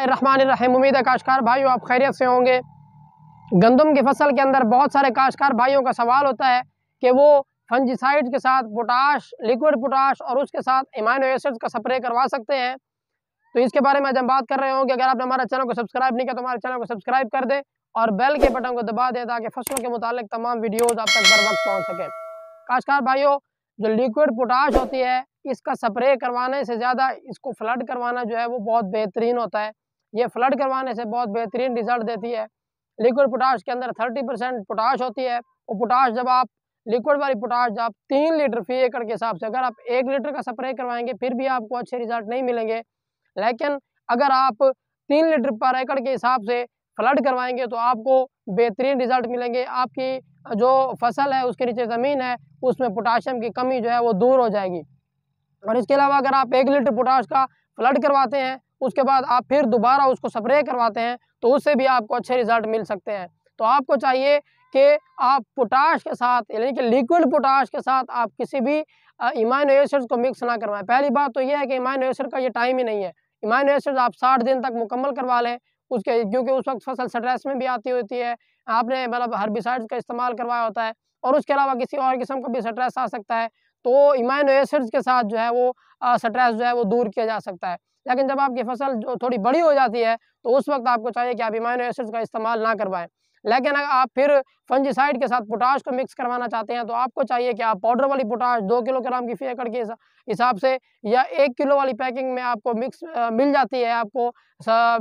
रहमान उम्मीद है काशकार भाइयों आप खैरियत से होंगे गंदम की फसल के अंदर बहुत सारे काशकार भाइयों का सवाल होता है कि वो फंजिसाइड के साथ पोटाश लिक्विड पोटाश और उसके साथ इमानो एसिड्स का स्प्रे करवा सकते हैं तो इसके बारे में आज हम बात कर रहे होंगे अगर आपने हमारे चैनल को सब्सक्राइब नहीं किया तो हमारे चैनल को सब्सक्राइब कर दें और बेल के बटन को दबा दें ताकि फसलों के मुतालिक तमाम वीडियोज़ आप तक बर वक्त पहुँच सकें काशकार भाइयों जो लिक्विड पोटाश होती है इसका स्प्रे करवाने से ज़्यादा इसको फ्लड करवाना जो है वो बहुत बेहतरीन होता है ये फ्लड करवाने से बहुत बेहतरीन रिजल्ट देती है लिक्विड पोटाश के अंदर थर्टी परसेंट पोटाश होती है और पोटाश जब आप लिक्विड वाली पोटाश आप तीन लीटर फी एकड़ के हिसाब से अगर आप एक लीटर का स्प्रे करवाएंगे फिर भी आपको अच्छे रिजल्ट नहीं मिलेंगे लेकिन अगर आप तीन लीटर पर एकड़ के हिसाब से फ्लड करवाएंगे तो आपको बेहतरीन रिजल्ट मिलेंगे आपकी जो फसल है उसके नीचे ज़मीन है उसमें पोटाशियम की कमी जो है वो दूर हो जाएगी और इसके अलावा अगर आप एक लीटर पोटाश का फ्लड करवाते हैं उसके बाद आप फिर दोबारा उसको स्प्रे करवाते हैं तो उससे भी आपको अच्छे रिजल्ट मिल सकते हैं तो आपको चाहिए कि आप पोटाश के साथ यानी कि लिक्विड पोटाश के साथ आप किसी भी इमाइनो एसिड्स को मिक्स ना करवाएं पहली बात तो यह है कि इमाइनो एसिड का ये टाइम ही नहीं है इमाइनो एसिड आप साठ दिन तक मुकम्मल करवा लें उसके क्योंकि उस वक्त फसल स्ट्रेस में भी आती होती है आपने मतलब हर बिसाइड का इस्तेमाल करवाया होता है और उसके अलावा किसी और किस्म का भी स्ट्रेस आ सकता है तो इमाइनो एसिड्स के साथ जो है वो स्ट्रेस जो है वो दूर किया जा सकता है लेकिन जब आपकी फसल जो थोड़ी बड़ी हो जाती है तो उस वक्त आपको चाहिए कि आप इमाइनो एसिड का इस्तेमाल ना करवाएं लेकिन अगर आप फिर फंजिसाइड के साथ पोटाश को मिक्स करवाना चाहते हैं तो आपको चाहिए कि आप पाउडर वाली पोटाश दो किलोग्राम की फी एकड़ के हिसाब से या एक किलो वाली पैकिंग में आपको मिक्स आ, मिल जाती है आपको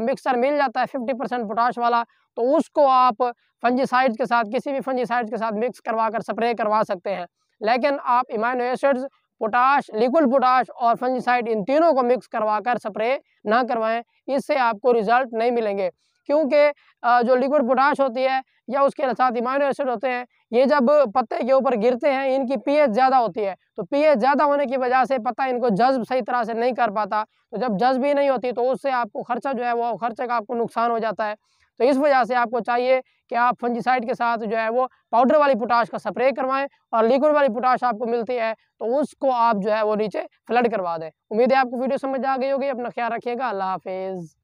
मिक्सर मिल जाता है फिफ्टी परसेंट पोटाश वाला तो उसको आप फंजीसाइड के साथ किसी भी फंजिसाइड के साथ मिक्स करवा कर स्प्रे करवा सकते हैं लेकिन आप amino acids potash liquid potash और फंजिसाइड इन तीनों को मिक्स करवाकर स्प्रे ना करवाएं इससे आपको रिजल्ट नहीं मिलेंगे क्योंकि जो लिक्विड पोटाश होती है या उसके साथ इमाइनो एसिड होते हैं ये जब पत्ते के ऊपर गिरते हैं इनकी पीएच ज़्यादा होती है तो पीएच ज़्यादा होने की वजह से पत्ता इनको जज्ब सही तरह से नहीं कर पाता तो जब जज्ब ही नहीं होती तो उससे आपको खर्चा जो है वो खर्चे का आपको नुकसान हो जाता है तो इस वजह से आपको चाहिए कि आप फंजीसाइड के साथ जो है वो पाउडर वाली पोटाश का स्प्रे करवाएं और लिक्विड वाली पोटाश आपको मिलती है तो उसको आप जो है वो नीचे फ्लड करवा दें उम्मीद है आपको वीडियो समझ आ गई होगी अपना ख्याल रखिएगा अल्लाह हाफिज़